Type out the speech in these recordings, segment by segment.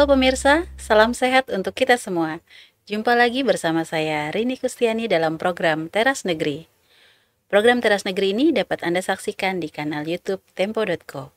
Halo pemirsa, salam sehat untuk kita semua. Jumpa lagi bersama saya Rini Kustiani dalam program Teras Negeri. Program Teras Negeri ini dapat Anda saksikan di kanal YouTube tempo.co.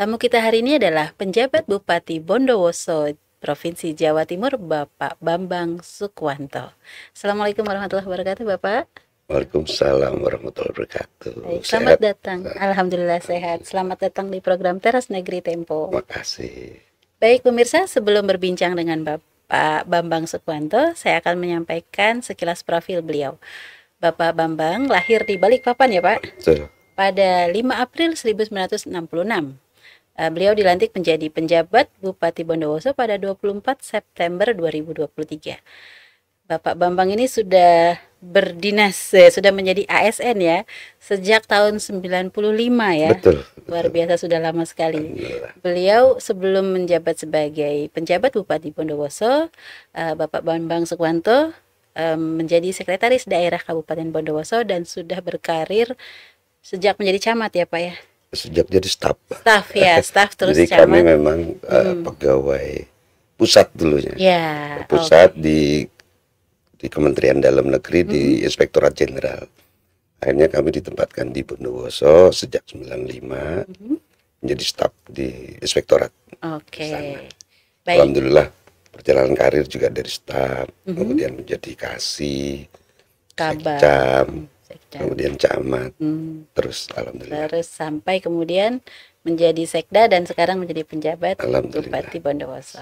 Tamu kita hari ini adalah penjabat Bupati Bondowoso, Provinsi Jawa Timur, Bapak Bambang Sukwanto. Assalamualaikum warahmatullahi wabarakatuh, Bapak. Waalaikumsalam warahmatullahi wabarakatuh. Baik, selamat sehat. datang. Nah. Alhamdulillah sehat. Selamat datang di program Teras Negeri Tempo. Terima kasih. Baik pemirsa, sebelum berbincang dengan Bapak Bambang Sukwanto, saya akan menyampaikan sekilas profil beliau. Bapak Bambang lahir di Balikpapan ya Pak? Betul. Pada 5 April 1966. Eh, beliau dilantik menjadi penjabat Bupati Bondowoso pada 24 September 2023. Bapak Bambang ini sudah berdinas eh, sudah menjadi ASN ya sejak tahun 95 ya. Betul. betul. Luar biasa sudah lama sekali. Beliau sebelum menjabat sebagai penjabat Bupati Bondowoso, eh, Bapak Bambang Sukwanto eh, menjadi sekretaris daerah Kabupaten Bondowoso dan sudah berkarir sejak menjadi camat ya, Pak ya. Sejak jadi staf. Staf ya, staf terus jadi camat. kami memang hmm. pegawai pusat dulunya. Ya, pusat okay. di di Kementerian Dalam Negeri di Inspektorat Jenderal. Akhirnya kami ditempatkan di Bondowoso sejak 95 menjadi staf di Inspektorat. Oke. Okay. Alhamdulillah perjalanan karir juga dari staf, hmm. kemudian menjadi kasih, Kabar. kemudian camat, hmm. terus alhamdulillah. Terus sampai kemudian menjadi sekda dan sekarang menjadi penjabat Bupati Bondowoso.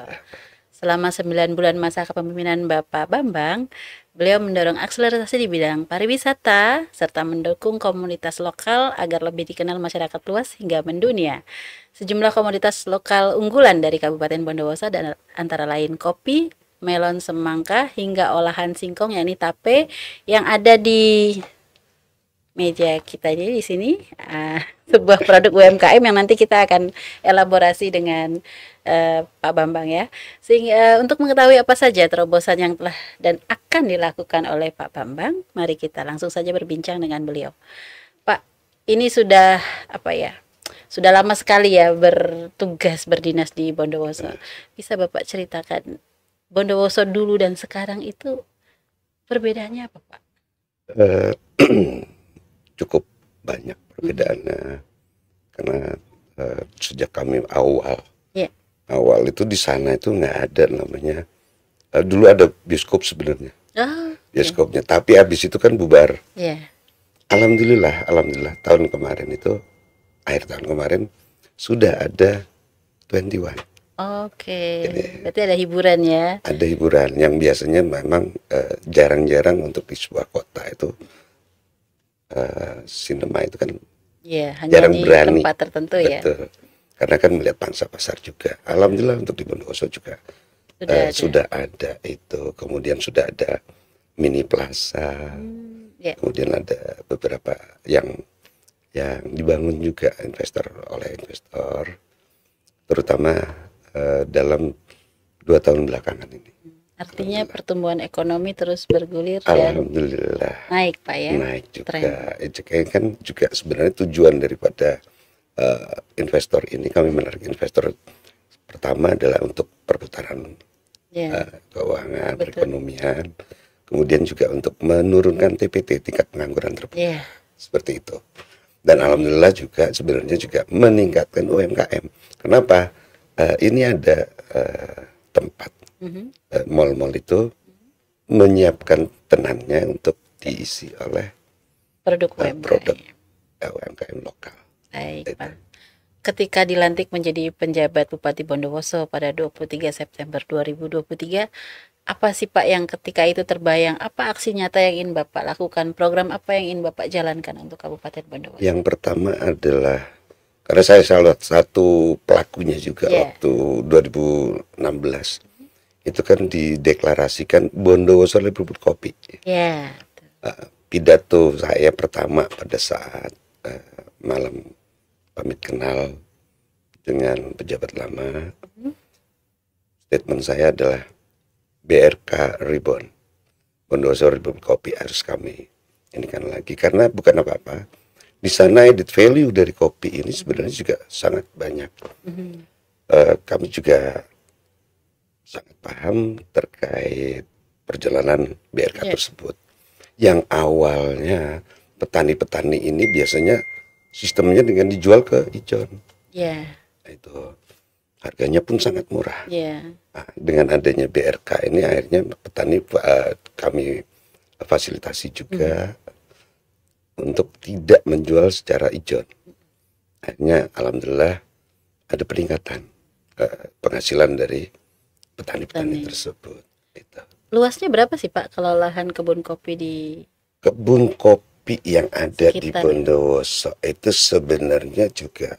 Selama 9 bulan masa kepemimpinan Bapak Bambang, beliau mendorong akselerasi di bidang pariwisata serta mendukung komunitas lokal agar lebih dikenal masyarakat luas hingga mendunia. Sejumlah komunitas lokal unggulan dari Kabupaten Bondowoso dan antara lain kopi, melon semangka hingga olahan singkong yakni tape yang ada di meja kita di sini uh, sebuah produk UMKM yang nanti kita akan elaborasi dengan uh, Pak Bambang ya. Sehingga uh, eh, untuk mengetahui apa saja terobosan yang telah dan akan dilakukan oleh Pak Bambang, mari kita langsung saja berbincang dengan beliau. Pak, ini sudah apa ya? Sudah lama sekali ya bertugas berdinas di Bondowoso. Iya. Bisa Bapak ceritakan Bondowoso dulu dan sekarang itu perbedaannya apa, Pak? Uh, cukup banyak perbedaannya mm -hmm. karena uh, sejak kami awal yeah. awal itu di sana itu nggak ada namanya uh, dulu ada bioskop sebenarnya oh, bioskopnya yeah. tapi habis itu kan bubar yeah. alhamdulillah alhamdulillah tahun kemarin itu akhir tahun kemarin sudah ada 21 Oke, okay. berarti ada hiburan ya? Ada hiburan yang biasanya memang uh, eh, jarang -jarang untuk di sebuah kota itu uh, sinema itu kan yeah, hanya jarang di berani tempat tertentu ya. Betul. ya. Karena kan melihat pangsa pasar juga. Alhamdulillah untuk di Bondowoso juga sudah, uh, ada. sudah ada itu. Kemudian sudah ada mini plaza. Hmm, yeah. Kemudian ada beberapa yang yang dibangun juga investor oleh investor terutama uh, dalam dua tahun belakangan ini. Hmm. Artinya pertumbuhan ekonomi terus bergulir Alhamdulillah. dan naik Pak ya. Naik juga. Tren. Eh, eh, kan juga sebenarnya tujuan daripada uh, investor ini kami menarik investor pertama adalah untuk perputaran yeah. Ya. uh, keuangan, Betul. perekonomian. Kemudian juga untuk menurunkan TPT tingkat pengangguran terbuka, Yeah. Seperti itu. Dan alhamdulillah juga sebenarnya juga meningkatkan UMKM. Kenapa? Uh, ini ada uh, tempat Mhm. Eh, mall-mall itu menyiapkan tenannya untuk diisi oleh produk eh, UMKM, produk ya. eh, UMKM lokal. Baik, Pak. Ketika dilantik menjadi penjabat Bupati Bondowoso pada 23 September 2023, apa sih Pak yang ketika itu terbayang? Apa aksi nyata yang ingin Bapak lakukan? Program apa yang ingin Bapak jalankan untuk Kabupaten Bondowoso? Yang pertama adalah karena saya salah satu pelakunya juga yeah. waktu 2016 itu kan dideklarasikan Bondowoso Liberbud Kopi. Yeah. Ya, eh, pidato saya pertama pada saat eh, malam pamit kenal dengan pejabat lama, hmm. statement saya adalah BRK Ribbon, Bondowoso Ribbon Kopi harus kami ini kan lagi karena bukan apa-apa di sana edit value dari kopi ini sebenarnya juga sangat banyak. Hmm. Eh, kami juga sangat paham terkait perjalanan BRK yeah. tersebut. Yang awalnya petani-petani ini biasanya sistemnya dengan dijual ke Ijon. Yeah. Iya. itu harganya pun sangat murah. Yeah. Nah, dengan adanya BRK ini akhirnya petani uh, kami fasilitasi juga mm. untuk tidak menjual secara Ijon. Akhirnya alhamdulillah ada peningkatan uh, penghasilan dari petani-petani tersebut. Itu. Luasnya berapa sih Pak kalau lahan kebun kopi di kebun kopi yang ada Sekitar. di Bondowoso itu sebenarnya juga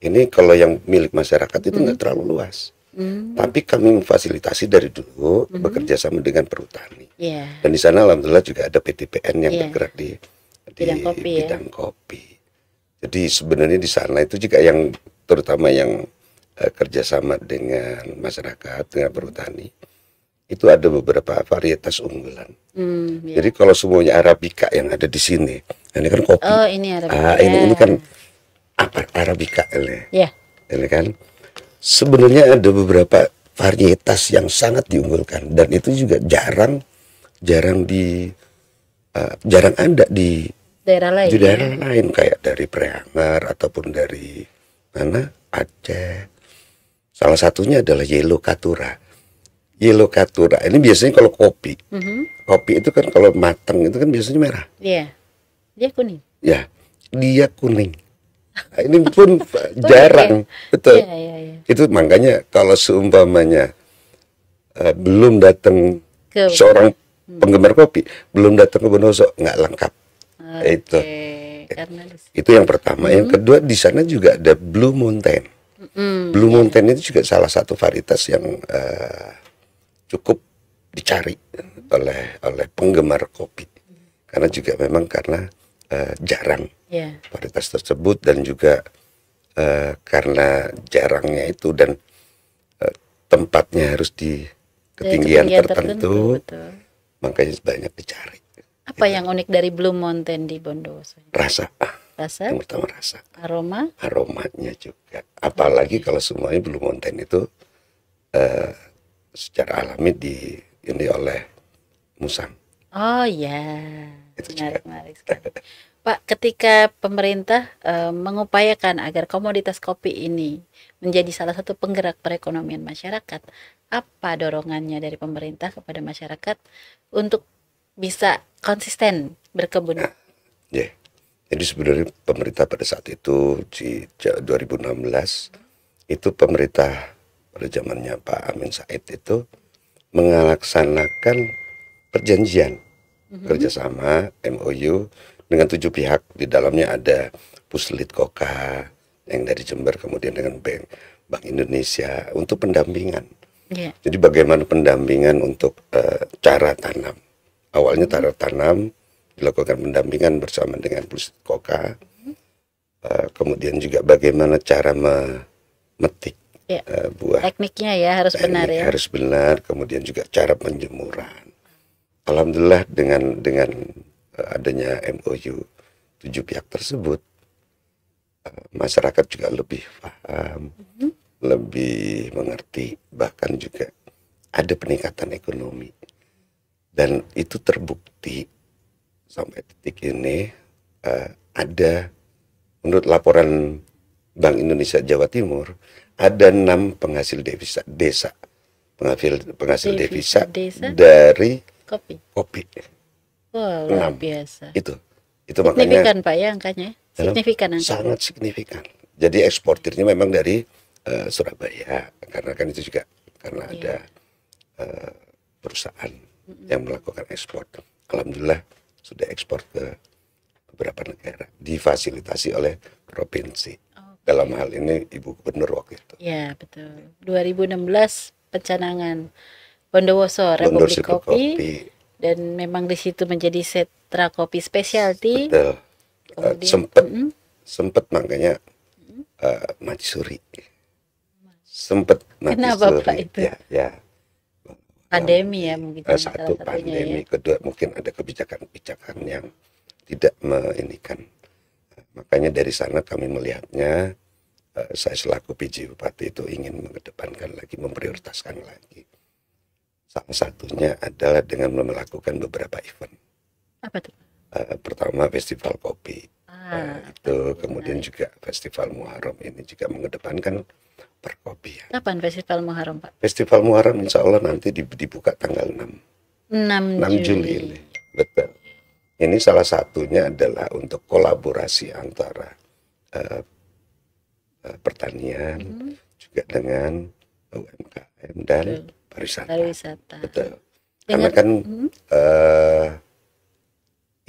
ini kalau yang milik masyarakat itu nggak hmm. terlalu luas. Hmm. Tapi kami memfasilitasi dari dulu hmm. bekerja sama dengan perhutani. Yeah. Dan di sana alhamdulillah juga ada PTPN yang yeah. bergerak di di bidang kopi. Ya. Bidang ya? kopi. Jadi sebenarnya di sana itu juga yang terutama yang Eh, kerjasama dengan masyarakat dengan perhutani itu ada beberapa varietas unggulan. Hmm, Jadi ya. kalau semuanya arabica yang ada di sini, nah, ini kan kopi. Oh ini arabica. Ah, ini ini kan apa arabica ini Ya. ini kan sebenarnya ada beberapa varietas yang sangat diunggulkan dan itu juga jarang jarang di uh, jarang ada di daerah lain. Di ya? daerah ya? lain kayak dari Preanger ataupun dari mana Aceh Salah satunya adalah yellow katura. Yellow katura ini biasanya kalau kopi, mm -hmm. kopi itu kan kalau mateng itu kan biasanya merah. Iya, yeah. dia kuning. Ya, dia kuning. Nah, ini pun ya? jarang, okay. betul. Yeah, yeah, yeah. Itu makanya kalau seumpamanya uh, belum datang ke... seorang hmm. penggemar kopi, belum datang ke Bonoso nggak lengkap. Okay. Itu. Karena... Itu yang pertama. Hmm. Yang kedua di sana juga ada Blue Mountain. Hmm. Blue Mountain itu juga salah satu varietas yang uh, cukup dicari oleh oleh penggemar kopi karena juga memang karena uh, jarang yeah. varietas tersebut dan juga uh, karena jarangnya itu dan uh, tempatnya harus di ya, ketinggian, ketinggian tertentu, tertentu makanya banyak dicari. Apa gitu. yang unik dari Blue Mountain di Bondowoso? Rasa rasa pertama rasa aroma aromanya juga apalagi kalau semuanya belum monten itu uh, secara alami di ini oleh musang oh ya itu menarik juga. menarik Pak, ketika pemerintah uh, mengupayakan agar komoditas kopi ini menjadi salah satu penggerak perekonomian masyarakat, apa dorongannya dari pemerintah kepada masyarakat untuk bisa konsisten berkebun? Nah, yeah. Jadi sebenarnya pemerintah pada saat itu di 2016 itu pemerintah pada zamannya Pak Amin Said itu melaksanakan perjanjian mm-hmm. kerjasama MOU dengan tujuh pihak di dalamnya ada Puslit Koka yang dari Jember kemudian dengan Bank Bank Indonesia untuk pendampingan. Yeah. Jadi bagaimana pendampingan untuk uh, cara tanam. Awalnya mhm. cara tanam dilakukan pendampingan bersama dengan plus Koka. Hmm. Uh, kemudian juga bagaimana cara memetik ya. uh, buah. Tekniknya ya harus Teknik benar ya. Harus benar. Kemudian juga cara penjemuran. Alhamdulillah dengan dengan uh, adanya MOU tujuh pihak tersebut, masyarakat juga lebih paham, hmm. lebih mengerti, bahkan juga ada peningkatan ekonomi dan itu terbukti sampai detik ini uh, ada menurut laporan Bank Indonesia Jawa Timur ada enam penghasil devisa desa penghasil penghasil devisa, devisa desa dari kopi kopi wow, luar biasa itu itu signifikan, makanya signifikan pak ya angkanya signifikan angkanya. sangat signifikan jadi eksportirnya memang dari uh, Surabaya karena kan itu juga karena yeah. ada uh, perusahaan mm -hmm. yang melakukan ekspor alhamdulillah sudah ekspor ke beberapa negara difasilitasi oleh provinsi okay. dalam hal ini ibu gubernur waktu itu ya betul 2016 pencanangan Bondowoso Republik Kopi, Kopi dan memang di situ menjadi setra kopi specialty betul eh, uh, sempat mm -hmm. sempat makanya uh, Majisuri sempat ya ya pandemi ya mungkin uh, satu ya. pandemi ya. kedua mungkin ada kebijakan-kebijakan yang tidak menginikan makanya dari sana kami melihatnya eh, saya selaku PJ Bupati itu ingin mengedepankan lagi memprioritaskan lagi salah satunya adalah dengan melakukan beberapa event apa tuh eh, pertama festival kopi ah, itu kemudian juga festival Muharram ini juga mengedepankan perkopian. Kapan Festival Muharram Pak? Festival Muharram insya Allah nanti dibuka tanggal 6. 6, 6 Juli. Juli. Betul. Ini salah satunya adalah untuk kolaborasi antara uh, uh, pertanian hmm. juga dengan UMKM dan Betul. pariwisata. pariwisata. Betul. Dengan, Karena kan hmm. uh,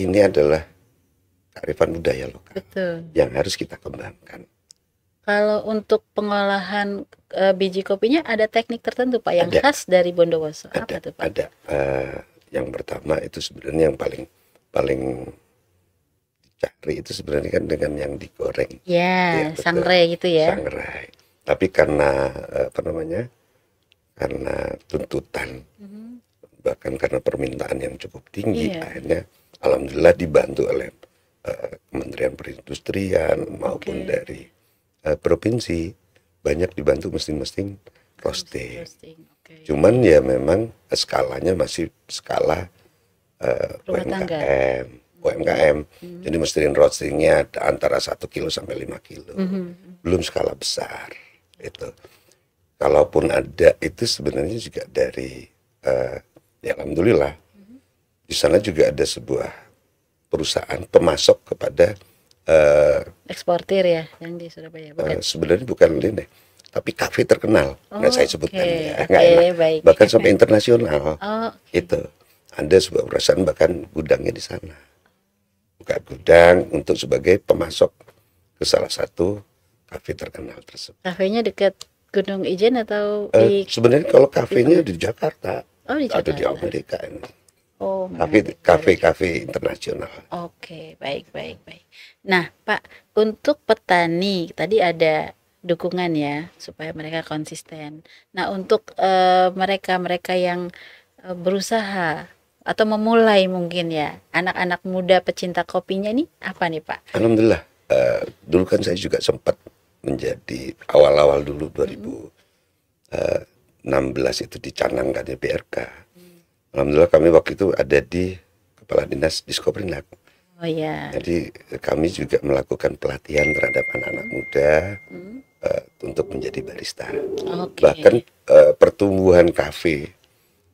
ini adalah kearifan budaya lokal Betul. yang harus kita kembangkan. Kalau untuk pengolahan e, biji kopinya ada teknik tertentu Pak yang ada. khas dari Bondowoso. Ada, Apa tuh Pak? Ada. E, yang pertama itu sebenarnya yang paling paling dicari itu sebenarnya kan dengan yang digoreng. Ya, ya sangrai gitu ya. Sangrai. Tapi karena eh, apa namanya? Karena tuntutan mm -hmm. bahkan karena permintaan yang cukup tinggi yeah. akhirnya alhamdulillah dibantu oleh uh, Kementerian Perindustrian maupun okay. dari uh, provinsi banyak dibantu mesti-mesti roasting. roasting. Okay. Cuman ya memang skalanya masih skala uh, UMKM. UMKM, hmm. jadi mesti roastingnya antara satu kilo sampai 5 kilo, hmm, hmm, hmm. belum skala besar itu. Kalaupun ada itu sebenarnya juga dari uh, ya alhamdulillah hmm. di sana juga ada sebuah perusahaan pemasok kepada uh, eksportir ya yang di Surabaya bukan? Uh, sebenarnya bukan ini tapi kafe terkenal oh, nggak saya oh, sebutkan okay. ya okay, enak. Baik. bahkan sampai internasional oh, okay. itu ada sebuah perusahaan bahkan gudangnya di sana buka gudang untuk sebagai pemasok ke salah satu kafe terkenal tersebut kafenya dekat Gunung Ijen atau uh, di sebenarnya kalau kafenya di, di Jakarta oh, di Jakarta. di Amerika ini Oh, kafe kafe kafe internasional. Oke, okay, baik baik baik. Nah, Pak, untuk petani tadi ada dukungan ya supaya mereka konsisten. Nah, untuk eh, mereka-mereka yang eh, berusaha atau memulai mungkin ya anak-anak muda pecinta kopinya ini apa nih Pak? Alhamdulillah. Uh, dulu kan saya juga sempat menjadi awal-awal dulu 2016 hmm. itu dicanangkannya PRK. Hmm. Alhamdulillah kami waktu itu ada di Kepala Dinas Diskoprinak. Oh ya. Jadi kami juga melakukan pelatihan terhadap anak-anak hmm. muda hmm. Uh, untuk menjadi barista. Okay. Bahkan uh, pertumbuhan kafe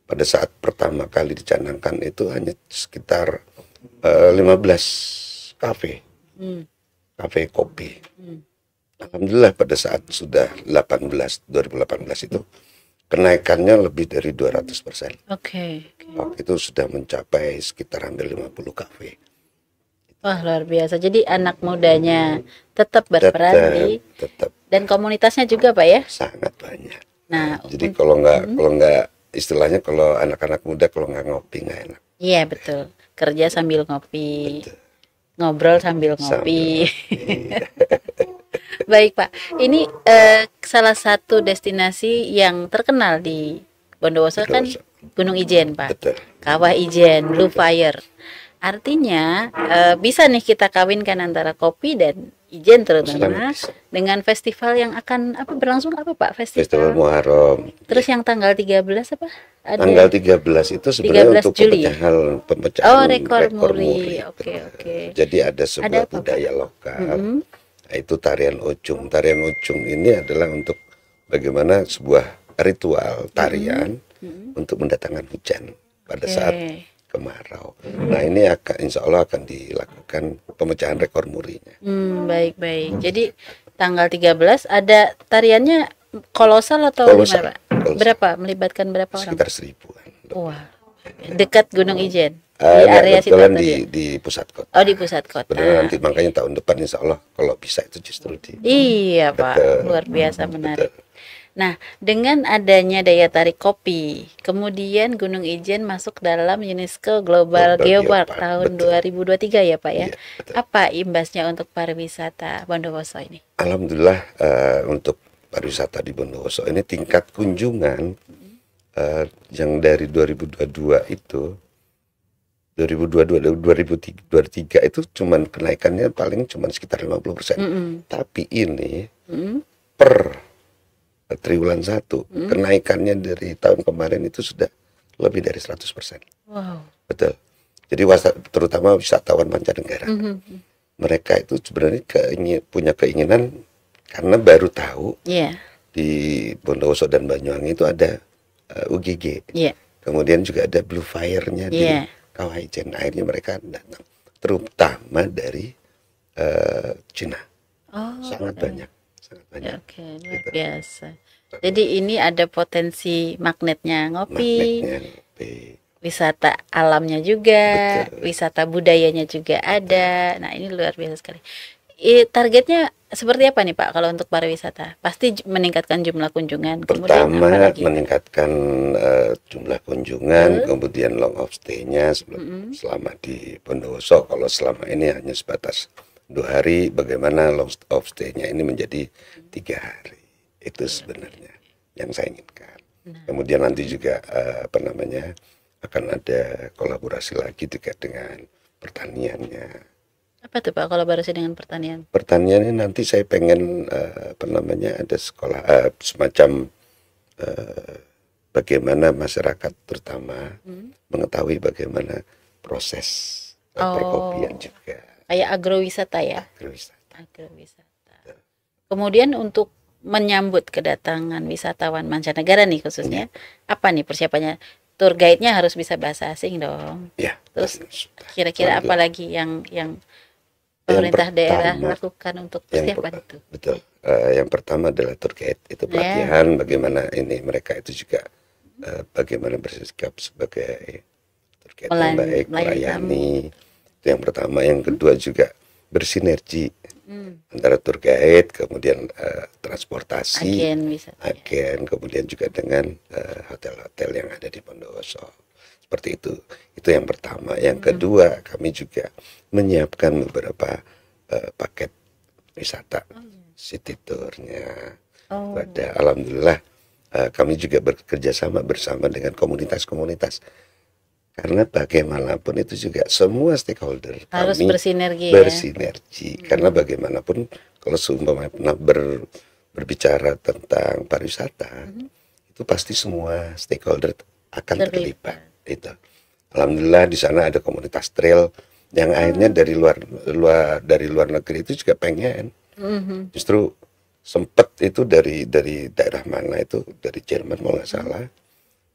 pada saat pertama kali dicanangkan itu hanya sekitar uh, eh, 15 kafe. Hmm. Kafe kopi. Hmm. Alhamdulillah pada saat sudah 18 2018 itu kenaikannya lebih dari 200 persen. Oke. Okay, okay. itu sudah mencapai sekitar hampir 50 kafe. Wah luar biasa. Jadi anak mudanya tetap berperan tetap, di tetap. dan komunitasnya juga pak ya? Sangat banyak. Nah, jadi untuk... kalau nggak hmm? kalau nggak istilahnya kalau anak-anak muda kalau nggak ngopi nggak enak. Iya betul. Kerja sambil ngopi, betul. ngobrol sambil ngopi. Iya. Sambil, Baik pak, ini eh, salah satu destinasi yang terkenal di Bondowoso kan Gunung Ijen pak, Betul. Kawah Ijen, Blue Fire. Artinya e, bisa nih kita kawinkan antara kopi dan ijen terutama dengan festival yang akan apa berlangsung apa Pak festival? Festival Muharram. Terus yang tanggal 13 apa? Ada tanggal 13 itu sebenarnya 13 untuk Juli. Ya? pemecahan pemecahan oh, rekor, rekor muri. Oke okay, oke. Okay. Eh, jadi ada sebuah ada budaya lokal. Mm -hmm. itu tarian ujung. Tarian ujung ini adalah untuk bagaimana sebuah ritual tarian mm -hmm. untuk mendatangkan hujan pada okay. saat kemarau. Hmm. Nah ini akan insya Allah akan dilakukan pemecahan rekor murinya. Hmm, baik baik. Hmm. Jadi tanggal 13 ada tariannya kolosal atau kolosal. gimana? Kolosal. Berapa melibatkan berapa orang? Sekitar seribuan. Wah dekat Gunung Ijen. Uh, di area situ di, ya? di pusat kota. Oh di pusat kota. Benar, nanti makanya tahun depan Insya Allah kalau bisa itu justru di. Iya Pak, luar biasa menarik. Hmm, betul. Nah, dengan adanya daya tarik kopi, kemudian Gunung Ijen masuk dalam UNESCO Global, Global Geopark, dua tahun betul. 2023 ya Pak ya. ya Apa imbasnya untuk pariwisata Bondowoso ini? Alhamdulillah uh, untuk pariwisata di Bondowoso ini tingkat kunjungan uh, yang dari 2022 itu 2022 2023, 2023 itu cuman kenaikannya paling cuman sekitar 50%. Mm -hmm. Tapi ini mm -hmm. per triwulan satu hmm. kenaikannya dari tahun kemarin itu sudah lebih dari 100 persen. Wow. Betul. Jadi terutama wisatawan mancanegara, -hmm. hmm, hmm. mereka itu sebenarnya keingin, punya keinginan karena baru tahu yeah. di Bondowoso dan Banyuwangi itu ada uh, eh, UGG, yeah. kemudian juga ada Blue Fire-nya yeah. di iya. Chen Akhirnya mereka datang, terutama dari uh, Cina, oh, sangat okay. Eh. banyak. Oke, okay, luar gitu. biasa. Jadi ini ada potensi magnetnya ngopi. Magnetnya Wisata alamnya juga, Betul. wisata budayanya juga ada. Betul. Nah, ini luar biasa sekali. I, targetnya seperti apa nih Pak kalau untuk pariwisata? Pasti meningkatkan jumlah kunjungan. Pertama meningkatkan uh, jumlah kunjungan, hmm. kemudian long of stay-nya -hmm. selama di Bondowoso kalau selama ini hanya sebatas dua hari bagaimana long of stay-nya ini menjadi tiga hari itu sebenarnya yang saya inginkan nah. kemudian nanti juga eh, apa namanya akan ada kolaborasi lagi juga dengan pertaniannya apa tuh pak kolaborasi dengan pertanian pertanian ini nanti saya pengen eh, apa namanya ada sekolah eh, semacam bagaimana masyarakat terutama hmm. mengetahui bagaimana proses oh. perkopian juga kayak agrowisata ya agrowisata agrowisata kemudian untuk menyambut kedatangan wisatawan mancanegara nih khususnya ya. apa nih persiapannya tour guide-nya harus bisa bahasa asing dong ya terus kira-kira apa lagi yang yang pemerintah yang pertama, daerah lakukan untuk persiapan itu betul uh, yang pertama adalah tour guide itu iya. pelatihan ya. bagaimana ini mereka itu juga uh, bagaimana bersikap sebagai terkait Melan, baik melayani, melayani itu yang pertama yang hmm. kedua juga bersinergi hmm. antara tour guide kemudian uh, transportasi agen, bisa, agen ya. kemudian juga dengan eh, hotel-hotel uh, yang ada di Bondowoso seperti itu itu yang pertama yang hmm. kedua kami juga menyiapkan beberapa uh, paket wisata oh, iya. city tournya oh. pada alhamdulillah uh, kami juga bekerja sama bersama dengan komunitas-komunitas karena bagaimanapun itu juga semua stakeholder harus kami bersinergi. Ya. Bersinergi ya? karena bagaimanapun kalau seumpamanya pernah ber, berbicara tentang pariwisata hmm. itu pasti semua stakeholder akan terlibat. Itu. Alhamdulillah di sana ada komunitas trail yang hmm. akhirnya dari luar luar dari luar negeri itu juga pengen. Hmm. Justru sempet itu dari dari daerah mana itu dari Jerman kalau nggak hmm. salah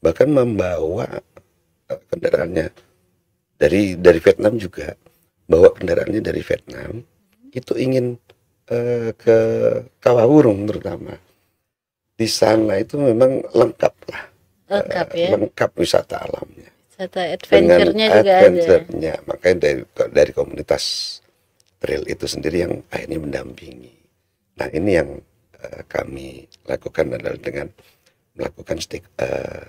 bahkan membawa kendaraannya dari dari Vietnam juga bawa kendaraannya dari Vietnam itu ingin uh, ke Kawahurung terutama di sana itu memang lengkap lah lengkap uh, ya lengkap wisata alamnya wisata adventure-nya juga adventure-nya. ada makanya dari dari komunitas trail itu sendiri yang akhirnya mendampingi nah ini yang uh, kami lakukan adalah dengan melakukan stik, uh,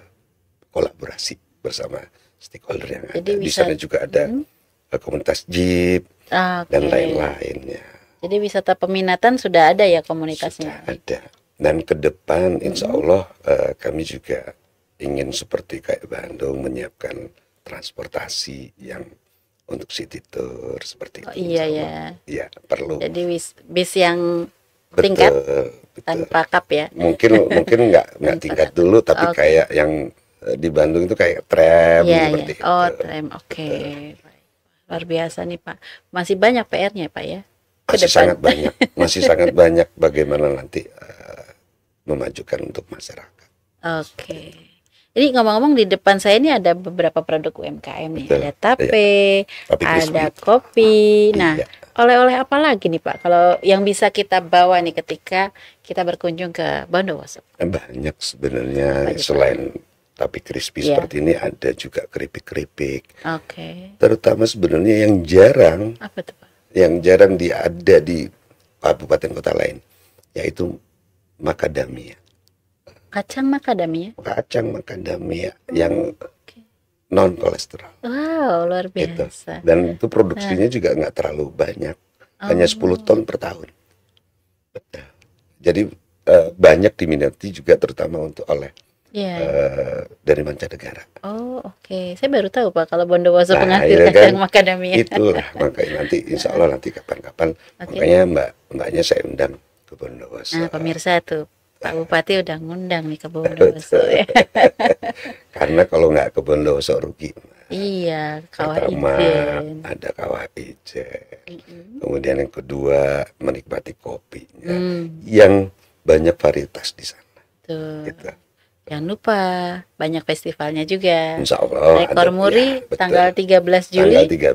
kolaborasi bersama stakeholder yang jadi ada. Bisa, di sana juga ada hmm. Eh, komunitas jeep okay. Ah, dan lain-lainnya. Jadi wisata peminatan sudah ada ya komunitasnya. Sudah ada. Dan ke depan hmm. insya Allah uh, kami juga ingin seperti kayak Bandung menyiapkan transportasi yang untuk city tour seperti oh, itu. Iya ya. Iya perlu. Jadi bis, bis yang betul, tingkat betul. tanpa kap ya. Mungkin mungkin nggak nggak tingkat dulu tapi okay. kayak yang Eh, di Bandung itu kayak tram yeah, seperti iya. Oh, itu. tram. Oke. Okay. Luar biasa nih, Pak. Masih banyak PR-nya, Pak ya. Masih sangat banyak. Masih sangat banyak bagaimana nanti uh, memajukan untuk masyarakat. Oke. Okay. Jadi ngomong-ngomong di depan saya ini ada beberapa produk UMKM nih, Betul. ada tape, iya. ada kopi. Ah, nah, oleh iya. oleh-oleh apa lagi nih Pak? Kalau yang bisa kita bawa nih ketika kita berkunjung ke Bondowoso? Banyak sebenarnya selain tapi crispy yeah. seperti ini ada juga keripik-keripik. Oke. Okay. Terutama sebenarnya yang jarang. Apa tuh? Yang jarang di ada di kabupaten kota lain, yaitu makadamia. Kacang makadamia. Kacang makadamia hmm. Oh, yang okay. non kolesterol. Wow, luar gitu. biasa. Itu. Dan itu produksinya nah. juga nggak terlalu banyak, oh. hanya 10 ton per tahun. Jadi uh, banyak diminati juga terutama untuk oleh yeah. Iya. uh, dari mancanegara. Oh oke, okay. saya baru tahu pak kalau Bondowoso nah, pengantin ya kan, kacang makadamia. Itulah makanya nanti Insya Allah nanti kapan-kapan okay. makanya mbak mbaknya saya undang ke Bondowoso. Nah pemirsa tuh Pak nah. Bupati udah ngundang nih ke Bondowoso ya. Karena kalau nggak ke Bondowoso rugi. Iya, kawah Pertama, ijen. ada kawah ijen. Mm -hmm. Kemudian yang kedua menikmati kopinya mm. yang banyak varietas di sana. Tuh. Gitu. Jangan lupa banyak festivalnya juga. Insya Allah. Rekor ada, ya, Muri ya, tanggal 13 Juli. Tanggal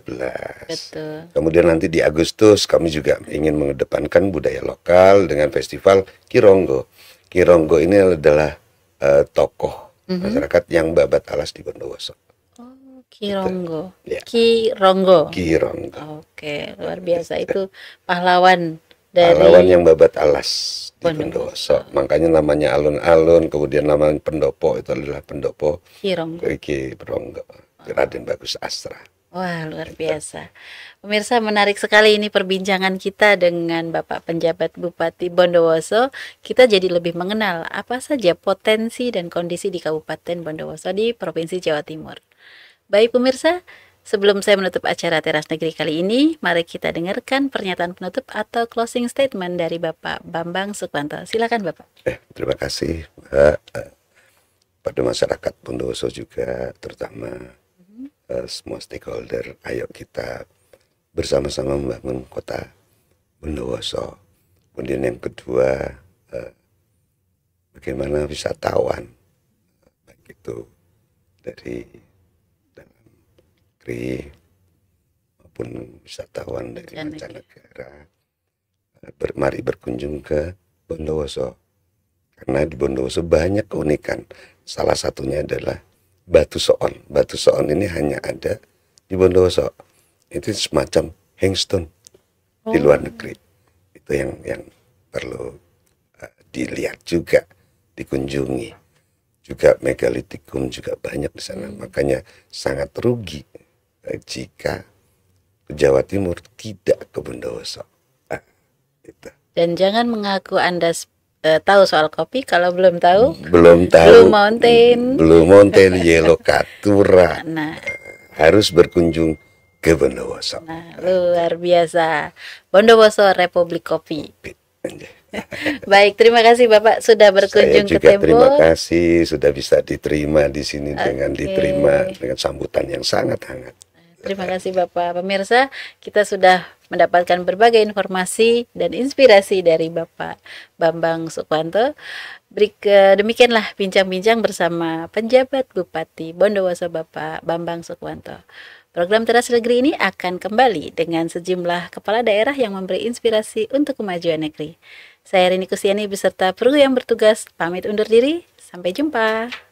13. Betul. Kemudian nanti di Agustus kami juga ingin mengedepankan budaya lokal dengan festival Kironggo. Kironggo ini adalah uh, tokoh mm -hmm. masyarakat yang babat alas di Bondowoso. Oh, Kironggo. Kirongo. Ya. Kironggo. Kironggo. Oke, luar biasa itu pahlawan dari pahlawan yang babat alas di Pendoso. Makanya namanya alun-alun, kemudian namanya pendopo itu adalah pendopo Hironggo. Iki Pironggo, Raden Bagus Astra. Wah, luar biasa. Pemirsa, menarik sekali ini perbincangan kita dengan Bapak Penjabat Bupati Bondowoso. Kita jadi lebih mengenal apa saja potensi dan kondisi di Kabupaten Bondowoso di Provinsi Jawa Timur. Baik pemirsa, Sebelum saya menutup acara Teras Negeri kali ini, mari kita dengarkan pernyataan penutup atau closing statement dari Bapak Bambang Sukwanto. Silakan Bapak. Eh, terima kasih Pak. Eh, eh, pada masyarakat Bondowoso juga, terutama mm -hmm. semua stakeholder, ayo kita bersama-sama membangun kota Bondowoso. Kemudian yang kedua, bagaimana wisatawan, baik itu dari negeri maupun wisatawan dari mancanegara eh, ber, mari berkunjung ke Bondowoso karena di Bondowoso banyak keunikan salah satunya adalah batu soon batu soon ini hanya ada di Bondowoso itu semacam hangstone di luar oh. negeri itu yang yang perlu uh, dilihat juga dikunjungi juga megalitikum juga banyak di sana hmm. makanya sangat rugi jika Jawa Timur tidak ke Bondowoso. Ah, Dan jangan mengaku Anda uh, tahu soal kopi kalau belum tahu. Belum tahu. Blue Mountain. Blue Mountain Yellow Katura. Nah, harus berkunjung ke Bondowoso. Nah, luar biasa. Bondowoso Republik Kopi. Baik, terima kasih Bapak sudah berkunjung Saya juga ke Tempo. Terima kasih sudah bisa diterima di sini okay. dengan diterima dengan sambutan yang sangat hangat. Terima kasih Bapak. Pemirsa, kita sudah mendapatkan berbagai informasi dan inspirasi dari Bapak Bambang Sukwanto. Berik, demikianlah bincang-bincang bersama penjabat Bupati Bondowoso Bapak Bambang Sukwanto. Program Teras Negeri ini akan kembali dengan sejumlah kepala daerah yang memberi inspirasi untuk kemajuan negeri. Saya Rini Kusiani beserta peru yang bertugas pamit undur diri. Sampai jumpa.